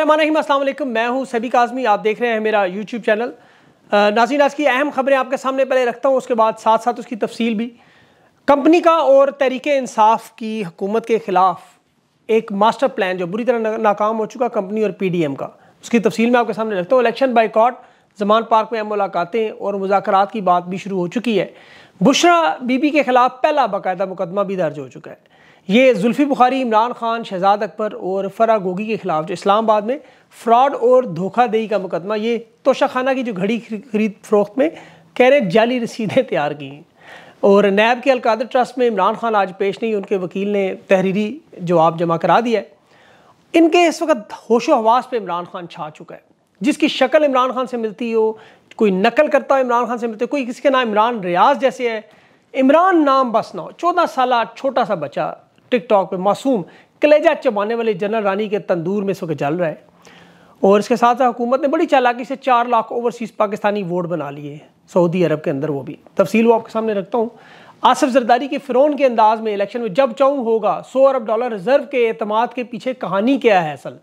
अस्सलाम मैं हूं सभी काजमी आप देख रहे हैं मेरा यूट्यूब चैनल नाजीन आज की अहम खबरें आपके सामने पहले रखता हूं उसके बाद साथ साथ उसकी तफसील भी कंपनी का और तहरीक इंसाफ की हुकूमत के ख़िलाफ़ एक मास्टर प्लान जो बुरी तरह नाकाम हो चुका कंपनी और पी डी एम का उसकी तफसील मैं आपके सामने रखता हूँ इलेक्शन बाइकॉट जमान पार्क में मुलाकातें और मुजाकर की बात भी शुरू हो चुकी है बुशरा बीबी के खिलाफ पहला बाकायदा मुकदमा भी दर्ज हो चुका है ये जुल्फ़ी बुखारी इमरान खान शहजाद अकबर और फरा गोगी के ख़िलाफ़ जो इस्लामाबाद में फ़्रॉड और धोखादही का मुकदमा ये तोशा खाना की जो घड़ी खरीद फरोख्त में कह रहे जाली रसीदें तैयार की और नैब के अलकादर ट्रस्ट में इमरान खान आज पेश नहीं उनके वकील ने तहरीरी जवाब जमा करा दिया है इनके इस वक्त होशो हवास पर इमरान खान छा चुका है जिसकी शक्ल इमरान खान से मिलती हो कोई नकल करता हो इमरान खान से मिलते कोई किसी का नाम इमरान रियाज जैसे है इमरान नाम बस ना हो चौदह साल छोटा सा बचा टिकटॉक पे मासूम कलेजा चबाने वाले जनरल रानी के तंदूर में इस वक्त जल रहा है और इसके साथ साथ हुकूमत ने बड़ी चालाकी से चार लाख ओवरसीज़ पाकिस्तानी वोट बना लिए सऊदी अरब के अंदर वो भी तफसील वो आपके सामने रखता हूँ आसफ जरदारी के फ़िरौन के अंदाज में इलेक्शन में जब चाहूँ होगा सौ अरब डॉलर रिजर्व के अतमाद के पीछे कहानी क्या है असल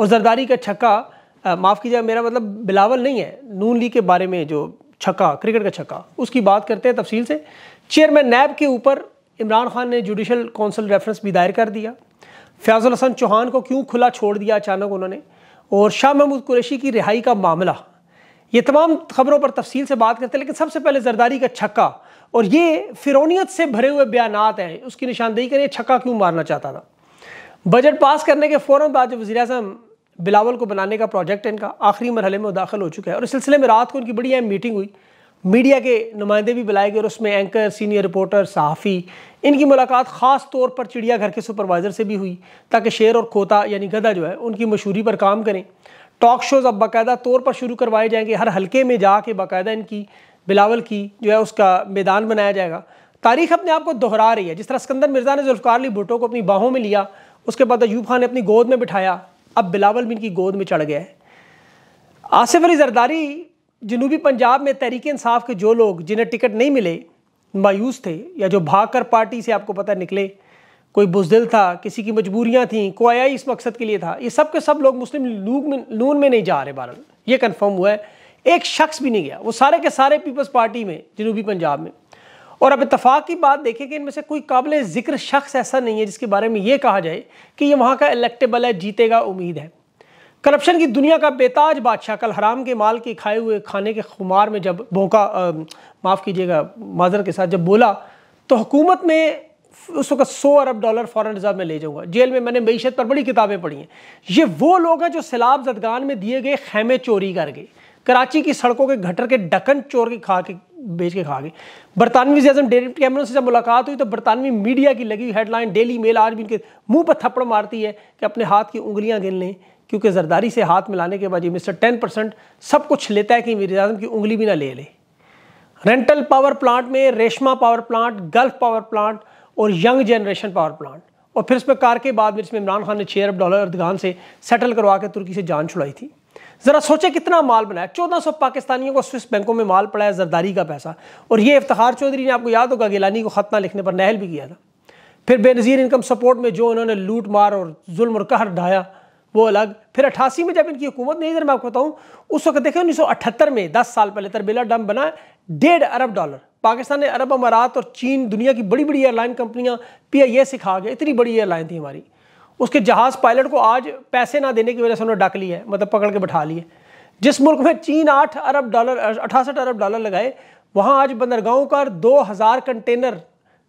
और जरदारी का छक्का माफ़ कीजिए मेरा मतलब बिलावल नहीं है नून लीग के बारे में जो छक्का क्रिकेट का छक्का उसकी बात करते हैं तफसील से चेयरमैन नैब के ऊपर इमरान खान ने जुडिशल कौंसिल रेफरेंस भी दायर कर दिया फयाजुल हसन चौहान को क्यों खुला छोड़ दिया अचानक उन्होंने और शाह महमूद कुरैशी की रिहाई का मामला ये तमाम खबरों पर तफसील से बात करते हैं लेकिन सबसे पहले जरदारी का छक्का और ये फिरौनीत से भरे हुए बयान हैं उसकी निशानदेही करें छक्का क्यों मारना चाहता था बजट पास करने के फ़ौर बाद वजी अजम बिलावल को बनाने का प्रोजेक्ट इनका आखिरी मरहले में दाखिल हो चुका है और इस सिलसिले में रात को उनकी बड़ी अहम मीटिंग हुई मीडिया के नुमाइंदे भी बुलाए गए और उसमें एंकर सीनियर रिपोर्टर सहाफ़ी इनकी मुलाकात ख़ास तौर पर चिड़ियाघर के सुपरवाइज़र से भी हुई ताकि शेर और खोता यानी गधा जो है उनकी मशहूरी पर काम करें टॉक शोज़ अब बाकायदा तौर पर शुरू करवाए जाएंगे हर हल्के में जा के बाकायदा इनकी बिलावल की जो है उसका मैदान बनाया जाएगा तारीख अपने आप को दोहरा रही है जिस तरह सिकंदर मिर्ज़ा ने जुल्फ़ार अली भुटो को अपनी बाहों में लिया उसके बाद अयूब खान ने अपनी गोद में बिठाया अब बिलावल भी इनकी गोद में चढ़ गया है आसिफ अली जरदारी जनूबी पंजाब में तहरीक इंसाफ के जो लोग जिन्हें टिकट नहीं मिले मायूस थे या जो भागकर पार्टी से आपको पता निकले कोई बुजदिल था किसी की मजबूरियाँ थीं ही इस मकसद के लिए था ये सब के सब लोग मुस्लिम लूग में लून में नहीं जा रहे बहरल ये कन्फर्म हुआ है एक शख्स भी नहीं गया वो सारे के सारे पीपल्स पार्टी में जनूबी पंजाब में और अब इतफाक़ की बात देखें कि इनमें से कोई काबिल ज़िक्र शख्स ऐसा नहीं है जिसके बारे में ये कहा जाए कि ये वहाँ का इलेक्टेबल है जीतेगा उम्मीद है करप्शन की दुनिया का बेताज बादशाह कल हराम के माल के खाए हुए खाने के खुमार में जब भोंका माफ़ कीजिएगा माजर के साथ जब बोला तो हुकूमत में उस वक्त सौ अरब डॉलर फॉरेन रिजर्व में ले जाऊंगा जेल में मैंने मीशत पर बड़ी किताबें पढ़ी हैं ये वो लोग हैं जो सैलाब जदगान में दिए गए खेमे चोरी कर गए कराची की सड़कों के घटर के डकन चोर के खा के बेच के खा गए बरतानवी से डेविड कैमरन से जब मुलाकात हुई तो बरतानवी मीडिया की लगी हेडलाइन डेली मेल आज भी इनके मुंह पर थप्पड़ मारती है कि अपने हाथ की उंगलियां गिन लें क्योंकि जरदारी से हाथ मिलाने के बाद ये मिस्टर टेन परसेंट सब कुछ लेता है कि वजी अजम की उंगली भी ना ले ले रेंटल पावर प्लांट में Reshma power plant gulf power plant और यंग जनरेशन पावर प्लांट और फिर उसमें कार के बाद में इसमें इमरान खान ने छः अरब डॉलर अर्दगान से सेटल करवा के तुर्की से जान छुड़ाई थी ज़रा सोचे कितना माल बनाया चौदह सौ पाकिस्तानियों को स्विस बैंकों में माल पड़ा है जरदारी का पैसा और ये इफ्तार चौधरी ने आपको याद होगा गिलानी को ख़तना लिखने पर नहल भी किया था फिर बेनज़ीर इनकम सपोर्ट में जो उन्होंने लूट मार और जुल्म और कहर ढाया वो अलग फिर अट्ठासी में जब इनकी हुकूमत नहीं इधर मैं आपको बताऊँ उस वक्त देखें अठहत्तर में दस साल पहले तरबेला डम बना डेढ़ अरब डॉलर पाकिस्तान ने अरब अमारात और चीन दुनिया की बड़ी बड़ी एयरलाइन कंपनियां पी आई ए सिखा गया इतनी बड़ी एयरलाइन थी हमारी उसके जहाज़ पायलट को आज पैसे ना देने की वजह से उन्होंने डक लिया है मतलब पकड़ के बैठा लिए जिस मुल्क में चीन आठ अरब डॉलर अठासठ अरब डॉलर लगाए वहाँ आज बंदरगाहों का दो हज़ार कंटेनर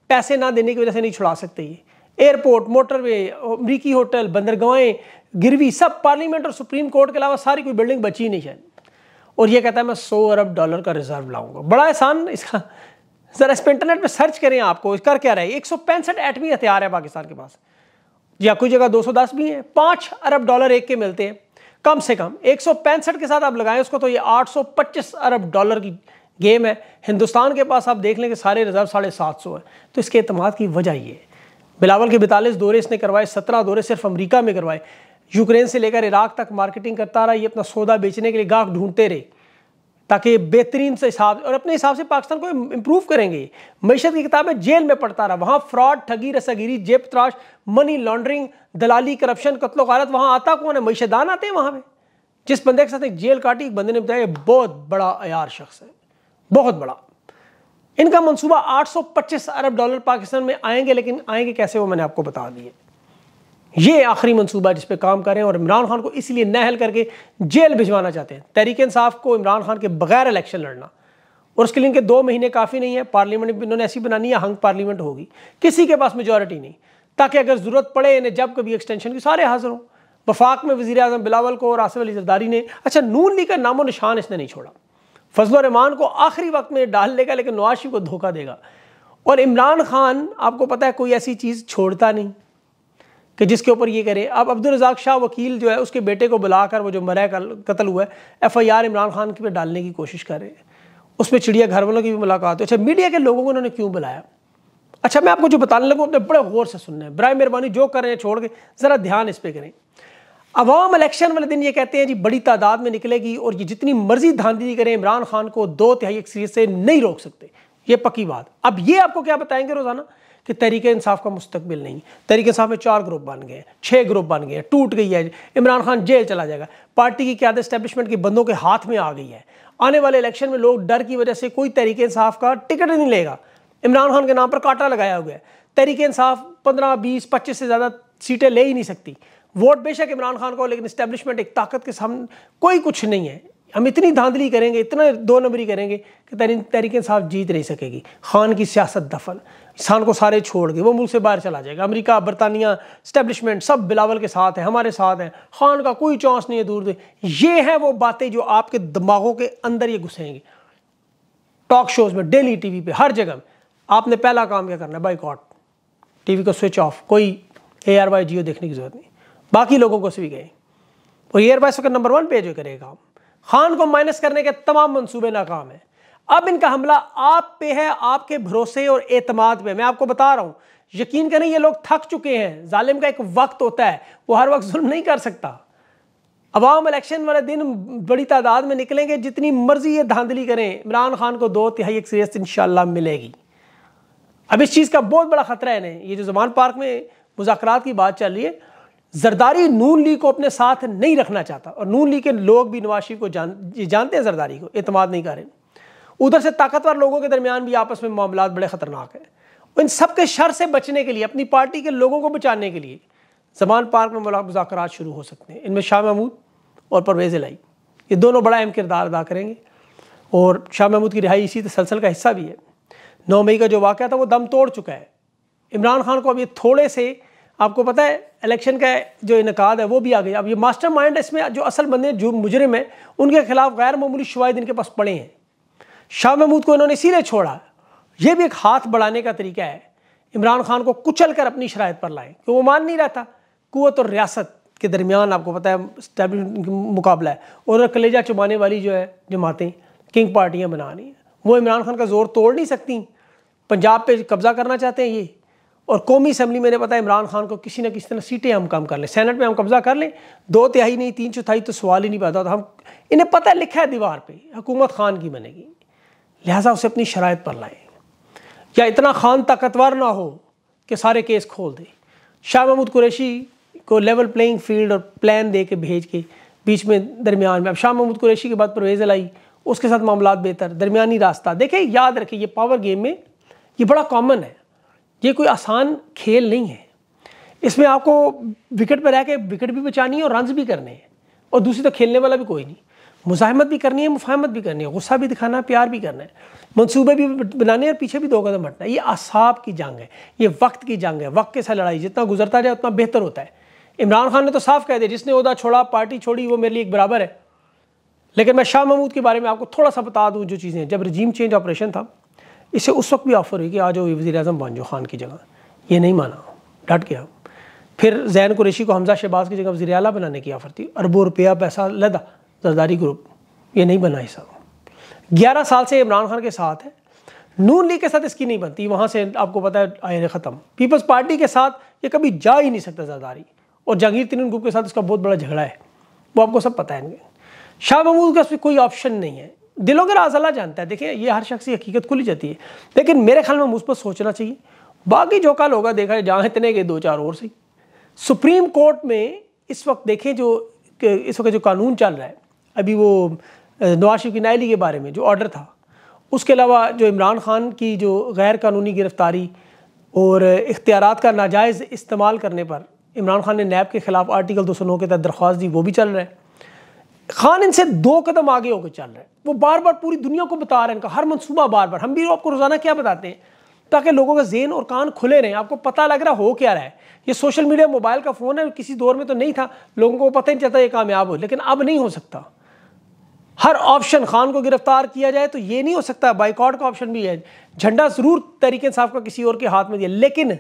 पैसे ना देने की वजह से नहीं छुड़ा सकते ये एयरपोर्ट मोटरवे अमरीकी होटल बंदरगाहें गिरवी सब पार्लियामेंट और सुप्रीम कोर्ट के अलावा सारी कोई बिल्डिंग बची ही नहीं है और ये कहता है मैं सौ अरब डॉलर का रिजर्व लाऊंगा बड़ा आसान इसका ज़रा इस पर इंटरनेट पर सर्च करें आपको कर क्या रहे एक सौ पैंसठ एटमी हथियार है पाकिस्तान के पास या कोई जगह दो सौ दस भी हैं पाँच अरब डॉलर एक के मिलते हैं कम से कम एक सौ पैंसठ के साथ आप लगाएं उसको तो ये आठ सौ पच्चीस अरब डॉलर की गेम है हिंदुस्तान के पास आप देख लें कि सारे रिजर्व साढ़े सात सौ है तो इसके अतमाद की वजह ये है बिलावल के बैतालीस दौरे इसने करवाए सत्रह दौरे सिर्फ अमरीका में करवाए यूक्रेन से लेकर इराक तक मार्केटिंग करता रहा ये अपना सौदा बेचने के लिए गाहक ढूंढते रहे ताकि बेहतरीन से हिसाब और अपने हिसाब से पाकिस्तान को इम्प्रूव करेंगे मीशत की किताबें जेल में पढ़ता रहा वहाँ फ्रॉड ठगी रसागिरी जेब त्राश मनी लॉन्ड्रिंग दलाली करप्शन कत्लो गारत वहाँ आता कौन है दान आते हैं वहाँ पे जिस बंदे के साथ एक जेल काटी एक बंदे ने बताया बहुत बड़ा अयार शख्स है बहुत बड़ा इनका मंसूबा 825 अरब डॉलर पाकिस्तान में आएंगे लेकिन आएंगे कैसे वो मैंने आपको बता दिए ये आखिरी मंसूबा जिस पर काम करें और इमरान खान को इसलिए नहल करके जेल भिजवाना चाहते हैं तहरीक इंसाफ को इमरान खान के बगैर इलेक्शन लड़ना और उसके लिए इनके दो महीने काफ़ी नहीं है पार्लियामेंट इन्होंने ऐसी बनानी है हंग पार्लियामेंट होगी किसी के पास मेजोरिटी नहीं ताकि अगर ज़रूरत पड़े इन्हें जब कभी एक्सटेंशन की सारे हाजिर हों वफाक में वजी अजम बिलावल को और आसिफ अली जरदारी ने अच्छा नून लीग का नामो निशान इसने नहीं छोड़ा फजल रहमान को आखिरी वक्त में डाल लेगा लेकिन नवाशी को धोखा देगा और इमरान खान आपको पता है कोई ऐसी चीज़ छोड़ता नहीं कि जिसके ऊपर ये करे अब अब्दुलरजाक शाह वकील जो है उसके बेटे को बुलाकर वो जो मरा कत्ल हुआ है F I R Imran Khan के पे डालने की कोशिश कर रहे हैं उस पर चिड़िया घर वालों की भी मुलाकात हो अच्छा मीडिया के लोगों को उन्होंने क्यों बुलाया अच्छा मैं आपको जो बताने लगूँ अपने बड़े गौर से सुनना है बर मेहरबानी जो कर रहे हैं छोड़ के ज़रा ध्यान इस पर करें अवाम इलेक्शन वाले दिन ये कहते हैं जी बड़ी तादाद में निकलेगी और ये जितनी मर्जी धांधली करें इमरान खान को दो तिहाई अक्सरियत से नहीं रोक सकते ये पक्की बात अब ये आपको क्या बताएंगे रोज़ाना कि तहरीक इंसाफ का मुस्तबिल नहीं तहरीक इंसाफ में चार ग्रुप बन गए छः ग्रुप बन गए टूट गई है इमरान खान जेल चला जाएगा पार्टी की क्या इस्टेब्लिशमेंट के बंदों के हाथ में आ गई है आने वाले इलेक्शन में लोग डर की वजह से कोई तहरीक इंसाफ का टिकट नहीं लेगा इमरान खान के नाम पर कांटा लगाया हुआ है तहरीक इंसाफ पंद्रह बीस पच्चीस से ज़्यादा सीटें ले ही नहीं सकती वोट बेशक इमरान खान को लेकिन इस्टेब्लिशमेंट एक ताकत के सामने कोई कुछ नहीं है हम इतनी धांधली करेंगे इतना दो नंबरी करेंगे कि तहरीक इंसाफ जीत नहीं सकेगी खान की सियासत दफन खान को सारे छोड़ गए वो मुल्क से बाहर चला जाएगा अमेरिका बरतानिया स्टैब्लिशमेंट सब बिलावल के साथ हैं हमारे साथ हैं खान का कोई चांस नहीं है दूर दूर ये हैं वो बातें जो आपके दिमागों के अंदर ये घुसेंगे टॉक शोज में डेली वी पे हर जगह में आपने पहला काम क्या करना है टी टीवी को स्विच ऑफ कोई ए आर वाई जियो देखने की जरूरत नहीं बाकी लोगों को भी गए और ईयर बाय सकर नंबर वन पे जो करेगा काम खान को माइनस करने के तमाम मनसूबे नाकाम हैं अब इनका हमला आप पे है आपके भरोसे और एतमाद पे मैं आपको बता रहा हूँ यकीन करें ये लोग थक चुके हैं जालिम का एक वक्त होता है वो हर वक्त जुल्म नहीं कर सकता अवाम इलेक्शन वाले दिन बड़ी तादाद में निकलेंगे जितनी मर्जी ये धांधली करें इमरान खान को दो तिहाई एक्सरेस इन मिलेगी अब इस चीज़ का बहुत बड़ा ख़तरा है ना ये जो जमान पार्क में मुजाकर की बात चल रही है जरदारी नून लीग को अपने साथ नहीं रखना चाहता और नून लीग के लोग भी नवाज शरीफ को जान जानते हैं जरदारी को अतमाद नहीं करें उधर से ताकतवर लोगों के दरमियान भी आपस में मामला बड़े ख़तरनाक हैं इन सब के शर से बचने के लिए अपनी पार्टी के लोगों को बचाने के लिए जमान पार्क में मुजाकर शुरू हो सकते हैं इनमें शाह महमूद और परवेज़ लाई ये दोनों बड़ा अहम किरदार अदा करेंगे और शाह महमूद की रिहाई इसी तसलसल का हिस्सा भी है नौ मई का जो वाक़ था वो दम तोड़ चुका है इमरान खान को अब ये थोड़े से आपको पता है इलेक्शन का जो इनका है वो भी आ गया अब ये मास्टर माइंड इसमें जो असल बंदे जो मुजरिम हैं उनके खिलाफ गैर मामूली शवाद इनके पास पड़े हैं शाह महमूद को इन्होंने इसीलिए छोड़ा ये भी एक हाथ बढ़ाने का तरीका है इमरान खान को कुचल कर अपनी शराय पर लाएँ क्योंकि वो मान नहीं रहा था कुत और रियासत के दरमियान आपको पता है मुकाबला है और कलेजा चुबाने वाली जो है जमातें किंग पार्टियाँ बनानी वो इमरान खान का जोर तोड़ नहीं सकती पंजाब पर कब्ज़ा करना चाहते हैं ये और कौमी असम्बली मैंने है इमरान खान को किसी ना किसी तरह सीटें हम कम कर लें सेनेट में हम कब्जा कर लें दो तिहाई नहीं तीन चौथाई तो सवाल ही नहीं पैदा होता हम इन्हें पता है लिखा है दीवार पर हुकूमत खान की बनेगी लिहाजा उसे अपनी शराय पर लाएँ या इतना खान ताकतवर ना हो कि सारे केस खोल दें शाह महमूद कुरैशी को लेवल प्लेइंग फील्ड और प्लान दे के भेज के बीच में दरमियान में अब शाह महमूद कुरैशी के बाद परवेज़ लाई उसके साथ मामला बेहतर दरमिया रास्ता देखें याद रखें ये पावर गेम में ये बड़ा कॉमन है ये कोई आसान खेल नहीं है इसमें आपको विकेट पर रह के विकेट भी बचानी है और रन भी करने हैं और दूसरी तो खेलने वाला भी कोई नहीं मुजाहमत भी करनी है मुफाहमत भी करनी है गुस्सा भी दिखाना है प्यार भी करना है मनसूबे भी बनाने और पीछे भी दो कदम हटना है ये असाब की जंग है ये वक्त की जंग है वक्त के साथ लड़ाई जितना गुजरता जाए उतना बेहतर होता है इमरान खान ने तो साफ कह दिया जिसने उदा छोड़ा पार्टी छोड़ी वो मेरे लिए एक बराबर है लेकिन मैं शाह महमूद के बारे में आपको थोड़ा सा बता दूँ जो चीज़ें जब रजीम चेंज ऑपरेशन था इसे उस वक्त भी ऑफ़र हुई कि आ जाओ वज़ी अजम बानजो खान की जगह ये नहीं माना डट गया फिर जैन कुरेशी को हमजा शहबाज की जगह वजी अला बनाने की ऑफ़र थी अरबों रुपया पैसा लदा जरदारी ग्रुप ये नहीं बना हिसाब ग्यारह साल से इमरान खान के साथ है नून लीग के साथ इसकी नहीं बनती वहाँ से आपको पता है आयन ख़त्म पीपल्स पार्टी के साथ ये कभी जा ही नहीं सकता जरदारी और जहांगीर तीन ग्रुप के साथ इसका बहुत बड़ा झगड़ा है वो आपको सब पता है शाह महमूद का कोई ऑप्शन नहीं है दिलों के राज अल्लाह जानता है देखिए ये हर शख्स की हकीकत खुली जाती है लेकिन मेरे ख्याल में पर सोचना चाहिए बाकी जो कल होगा देखा जहाँ इतने के दो चार और सही सुप्रीम कोर्ट में इस वक्त देखें जो इस वक्त जो कानून चल रहा है अभी वो नवाज शरीफ की नायली के बारे में जो ऑर्डर था उसके अलावा जो इमरान खान की जो गैर कानूनी गिरफ्तारी और इख्तियार का नाजायज़ इस्तेमाल करने पर इमरान खान ने नैब के ख़िलाफ़ आर्टिकल दो सौ नौ के तहत दरख्वास्त दी वो भी चल रहा है खान इनसे दो कदम आगे होकर चल रहे हैं वो बार बार पूरी दुनिया को बता रहे हैं इनका हर मनसूबा बार बार हम भी आपको रोज़ाना क्या बताते हैं ताकि लोगों का जेन और कान खुले रहें आपको पता लग रहा हो क्या रहा है ये सोशल मीडिया मोबाइल का फ़ोन है किसी दौर में तो नहीं था लोगों को पता ही नहीं चलता ये कामयाब हो लेकिन अब नहीं हो सकता हर ऑप्शन खान को गिरफ्तार किया जाए तो ये नहीं हो सकता बाइकआउट का ऑप्शन भी है झंडा ज़रूर तरीके साहब का किसी और के हाथ में दिया लेकिन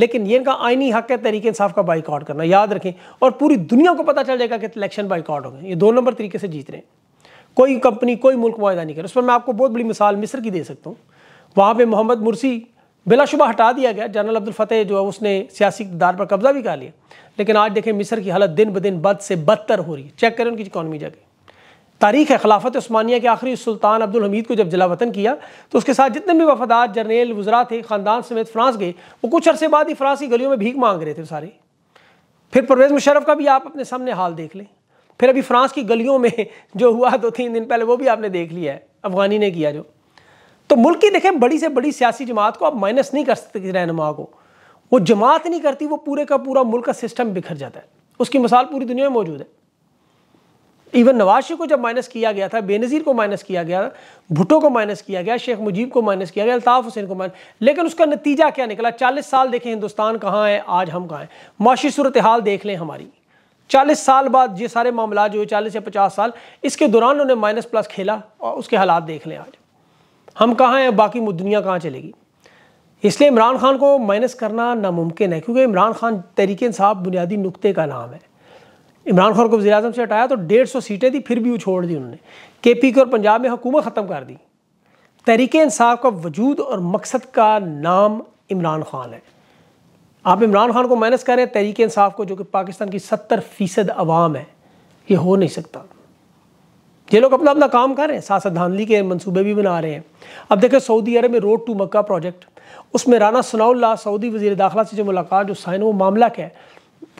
लेकिन ये इनका आइनी हक है तरीके इंसाफ का बाइकआउट करना याद रखें और पूरी दुनिया को पता चल जाएगा कि इलेक्शन बाइकआउट हो गए ये दो नंबर तरीके से जीत रहे हैं कोई कंपनी कोई मुल्क वायदा नहीं कर उस पर मैं आपको बहुत बड़ी मिसाल मिस्र की दे सकता हूँ वहाँ पर मोहम्मद मुरसी बिलाशुबा हटा दिया गया जनरल अब्दुल फतेह जो है उसने सियासी इकदार पर कब्जा भी कर लिया लेकिन आज देखें मिस्र की हालत दिन ब दिन बद से बदतर हो रही है चेक करें उनकी इकानमी जाके तारीख है खिलाफत स्मानिया के आखिरी सुल्तान अब्दुल हमीद को जब जिला वतन किया तो उसके साथ जितने भी वफादात जर्नेल वजरा थे ख़ानदान समेत फ्रांस गए वो कुछ अरसे बाद ही फ्रांस की गलियों में भीख मांग रहे थे सारे फिर परवेज़ मुशरफ का भी आप अपने सामने हाल देख लें फिर अभी फ्रांस की गलियों में जो हुआ दो तीन दिन पहले वो भी आपने देख लिया है अफगानी ने किया जो तो मुल्क की देखें बड़ी से बड़ी सियासी जमात को आप माइनस नहीं कर सकते रहनुमा को वो जमात नहीं करती वो पूरे का पूरा मुल्क का सिस्टम बिखर जाता है उसकी मिसाल पूरी दुनिया में मौजूद है इवन नवाशी को जब माइनस किया गया था बेनज़ीर को माइनस किया गया भुटो को माइनस किया गया शेख मुजीब को माइनस किया गया अल्ताफ़ हुसैन को माइनस लेकिन उसका नतीजा क्या निकला चालीस साल देखें हिंदुस्तान कहाँ है आज हम कहाँ हैं माशी सूरत हाल देख लें हमारी चालीस साल बाद ये सारे मामला जो है चालीस या पचास साल इसके दौरान उन्होंने माइनस प्लस खेला और उसके हालात देख लें आज हम कहाँ हैं बाकी दुनिया कहाँ चलेगी इसलिए इमरान खान को माइनस करना नामुमकिन है क्योंकि इमरान खान तहरीक साहब बुनियादी नुकते का नाम है इमरान खान को वजी अजम से हटाया तो डेढ़ सौ सीटें थी फिर भी वो छोड़ दी उन्होंने के पी के और पंजाब में हुकूमत ख़त्म कर दी तहरीक इंसाफ का वजूद और मकसद का नाम इमरान खान है आप इमरान खान को माइनस करें तहरीक इंसाफ को जो कि पाकिस्तान की सत्तर फ़ीसद अवाम है ये हो नहीं सकता ये लोग अपना अपना काम कर रहे हैं सासद धानली धांधली के मंसूबे भी बना रहे हैं अब देखें सऊदी अरब में रोड टू मक्का प्रोजेक्ट उसमें राना सनाउल्ला सऊदी वजी दाखिला से जो मुलाकात जो साइन वो मामला क्या है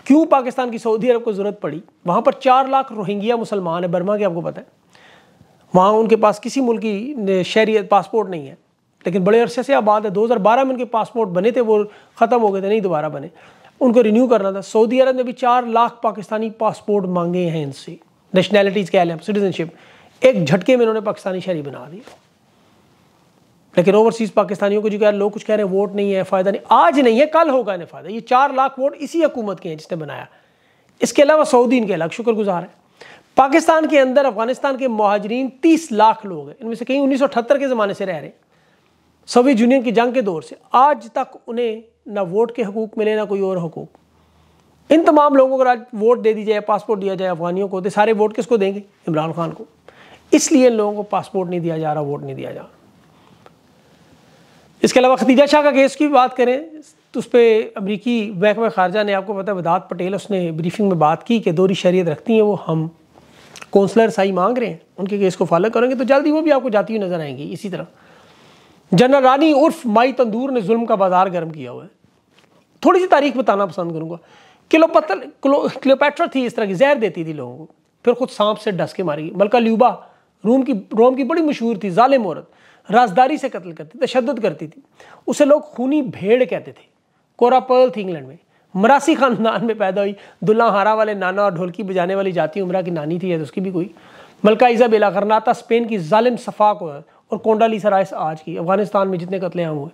क्यों पाकिस्तान की सऊदी अरब को ज़रूरत पड़ी वहां पर चार लाख रोहिंग्या मुसलमान है बर्मा के आपको पता है वहाँ उनके पास किसी मुल्क की शहरी पासपोर्ट नहीं है लेकिन बड़े अरसे से आबाद है 2012 में उनके पासपोर्ट बने थे वो ख़त्म हो गए थे नहीं दोबारा बने उनको रिन्यू करना था सऊदी अरब ने भी चार लाख पाकिस्तानी पासपोर्ट मांगे हैं इनसे नेशनैलिटीज़ क्या लें सिटीजनशिप एक झटके में उन्होंने पाकिस्तानी शहरी बना दिया लेकिन ओवरसीज़ पाकिस्तानियों को जो क्या लोग कुछ कह रहे हैं वोट नहीं है फ़ायदा नहीं आज नहीं है कल होगा इन्हें फ़ायदा ये चार लाख वोट इसी हकूमत के हैं जिसने बनाया इसके अलावा सऊदी इनके अलग शुक्रगुजार है पाकिस्तान के अंदर अफगानिस्तान के महाजरीन तीस लाख लोग हैं इनमें से कहीं उन्नीस के ज़माने से रह रहे हैं सोवियत यूनियन की जंग के दौर से आज तक उन्हें ना वोट के हकूक मिले ना कोई और हकूक इन तमाम लोगों को आज वोट दे दी जाए पासपोर्ट दिया जाए अफगानियों को तो सारे वोट किसको देंगे इमरान खान को इसलिए इन लोगों को पासपोर्ट नहीं दिया जा रहा वोट नहीं दिया जा रहा इसके अलावा खतीजा शाह का केस की भी बात करें तो उस पर अमरीकी महकमा खारजा ने आपको पता है वदात पटेल उसने ब्रीफिंग में बात की कि दोरी शरीय रखती हैं वो हम कौंसलर सही मांग रहे हैं उनके केस को फॉलो करेंगे तो जल्दी वो भी आपको जाती हुई नज़र आएंगी इसी तरह जनरल रानी उर्फ माई तंदूर ने जुल्म का बाजार गर्म किया हुआ है थोड़ी सी तारीख बताना पसंद करूँगा किलोपतल क्लो क्लियोपैट्रा थी इस तरह की जहर देती थी लोगों को फिर खुद सांप से डस के मारी मलका ल्यूबा रोम की रोम की बड़ी मशहूर थी ालिम औरत राजदारी से कत्ल करती तशद करती थी उसे लोग खूनी भेड़ कहते थे कोरापर्ल थी इंग्लैंड में मरासी खानदान में पैदा हुई दुल्ला हारा वाले नाना और ढोलकी बजाने वाली जाती उम्र की नानी थी या तो उसकी भी कोई मलका इजाबेला करनाता स्पेन की ालिम सफाक और कोंडाली सराइस आज की अफगानिस्तान में जितने कतलेआम हुए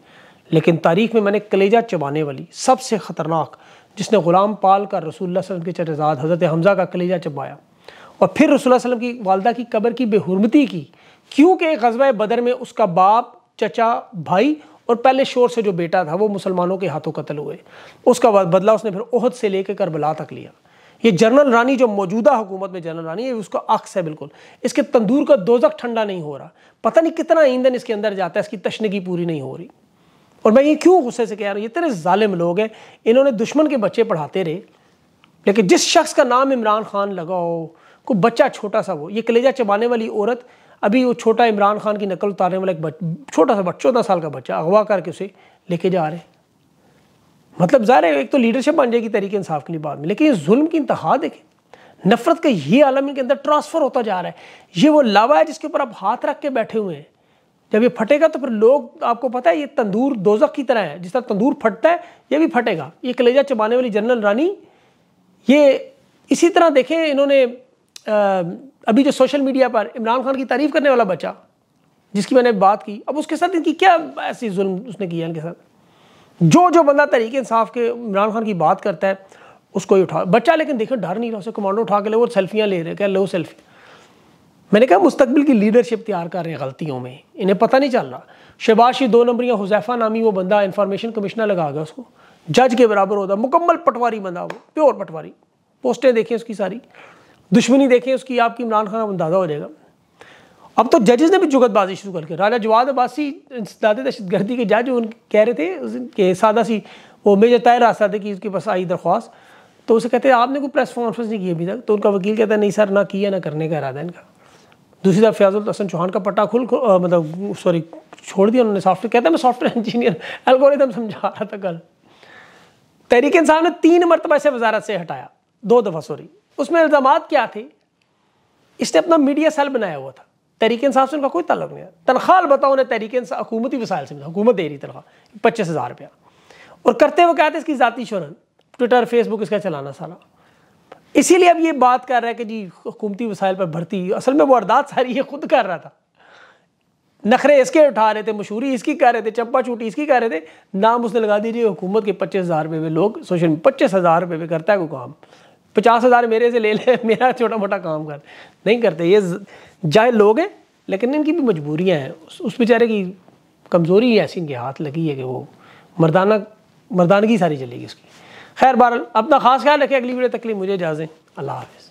लेकिन तारीख में मैंने कलेजा चबाने वाली सबसे ख़तरनाक जिसने ग़ुलाम पाल का रसूल के चरजाद हज़रत हमज़ा का कलेजा चबाया और फिर रसोल्ला वसलम की वालदा की कब्र की बेहरमती की क्योंकि गजबा बदर में उसका बाप चचा भाई और पहले शोर से जो बेटा था वो मुसलमानों के हाथों कत्ल हुए उसका बदला उसने फिर ओहद से लेकर करबला तक लिया ये जनरल रानी जो मौजूदा हुकूमत में जनरल रानी है उसका अक्स है बिल्कुल इसके तंदूर का दोजक ठंडा नहीं हो रहा पता नहीं कितना ईंधन इसके अंदर जाता है इसकी तशनगी पूरी नहीं हो रही और मैं ये क्यों गुस्से से कह रहा हूँ ये तेरे ालिम लोग हैं इन्होंने दुश्मन के बच्चे पढ़ाते रहे लेकिन जिस शख्स का नाम इमरान खान लगाओ को बच्चा छोटा सा वो ये कलेजा चबाने वाली औरत अभी वो छोटा इमरान खान की नकल उतारने वाला एक छोटा सा बच्चा चौदह साल का बच्चा अगवा करके उसे लेके जा रहे हैं मतलब ज़ाहिर है एक तो लीडरशिप बन जाएगी तरीके इंसाफ के लिए बाद में लेकिन ये जुल्म की इंतहा देखें नफरत का ये आलम इनके अंदर ट्रांसफ़र होता जा रहा है ये वो लावा है जिसके ऊपर आप हाथ रख के बैठे हुए हैं जब ये फटेगा तो फिर लोग आपको पता है ये तंदूर दोजक की तरह है जिस तरह तंदूर फटता है ये भी फटेगा ये कलेजा चबाने वाली जनरल रानी ये इसी तरह देखें इन्होंने अभी जो सोशल मीडिया पर इमरान खान की तारीफ करने वाला बच्चा जिसकी मैंने बात की अब उसके साथ इनकी क्या ऐसी जुल्म उसने किया इनके साथ जो जो बंदा तरीके इंसाफ के इमरान खान की बात करता है उसको ही उठा बच्चा लेकिन देखें डर नहीं रहा उसे कमांडो उठा के ले वो सेल्फियाँ ले रहे क्या लो सेल्फी मैंने कहा मुस्तबिल की लीडरशिप तैयार कर रहे हैं गलतियों में इन्हें पता नहीं चल रहा शहबाज दो नंबरियाँ हुजैफा नामी वो बंदा इंफॉर्मेशन कमिश्नर लगा गया उसको जज के बराबर होता मुकम्मल पटवारी बंदा वो प्योर पटवारी पोस्टें देखें उसकी सारी दुश्मनी देखें उसकी आपकी इमरान खान का अंदाज़ा हो जाएगा अब तो जजेस ने भी जुगतबाजी शुरू करके राजा जवाद अब्बासी दहशत गर्दी के जज उन कह रहे थे उनके सादा सी वो मेजर तय रास्ता थे कि उसके पास आई दरख्वास्त तो उसे कहते हैं आपने कोई प्रेस कॉन्फ्रेंस नहीं की अभी तक तो उनका वकील कहता है नहीं सर ना किया ना करने का इरादा इनका दूसरी तरफ फयाजुल तो हसन चौहान का पट्टा खुल मतलब सॉरी छोड़ दिया उन्होंने सॉफ्टवेयर कहता है मैं सॉफ्टवेयर इंजीनियर एल्गोरिदम समझा रहा था कल तहरीक इंसान ने तीन मरतबा से वजारत से हटाया दो दफ़ा सॉरी उसमें इल्ज़ाम क्या थे इसने अपना मीडिया सेल बनाया हुआ था तहरीक इंसाफ से उनका कोई तल्लक नहीं है तनख्वाह बताओ उन्हें तहरीक हुकूमती से मिला हुकूमत दे रही तनख्वाह पच्चीस हज़ार रुपया और करते हुए कहते इसकी ज़ाती शोरन ट्विटर फेसबुक इसका चलाना सारा इसीलिए अब ये बात कर रहा है कि जी हुकूमती वसाइल पर भर्ती असल में वो अरदात सारी ये खुद कर रहा था नखरे इसके उठा रहे थे मशहूरी इसकी कह रहे थे चप्पा चूटी इसकी कह रहे थे नाम उसने लगा दीजिए हुकूमत के पच्चीस हज़ार रुपये में लोग सोशल पच्चीस हज़ार रुपये में करता है कोई काम पचास हज़ार मेरे से ले ले मेरा छोटा मोटा काम कर नहीं करते ये जाए लोग हैं लेकिन इनकी भी मजबूरियाँ हैं उस बेचारे की कमज़ोरी ऐसी इनके हाथ लगी है कि वो मरदाना मरदानगी सारी चलेगी उसकी खैर बहर अपना खास ख्याल रखें अगली वीडियो तकली मुझे इजाज़ें अल्लाह हाफ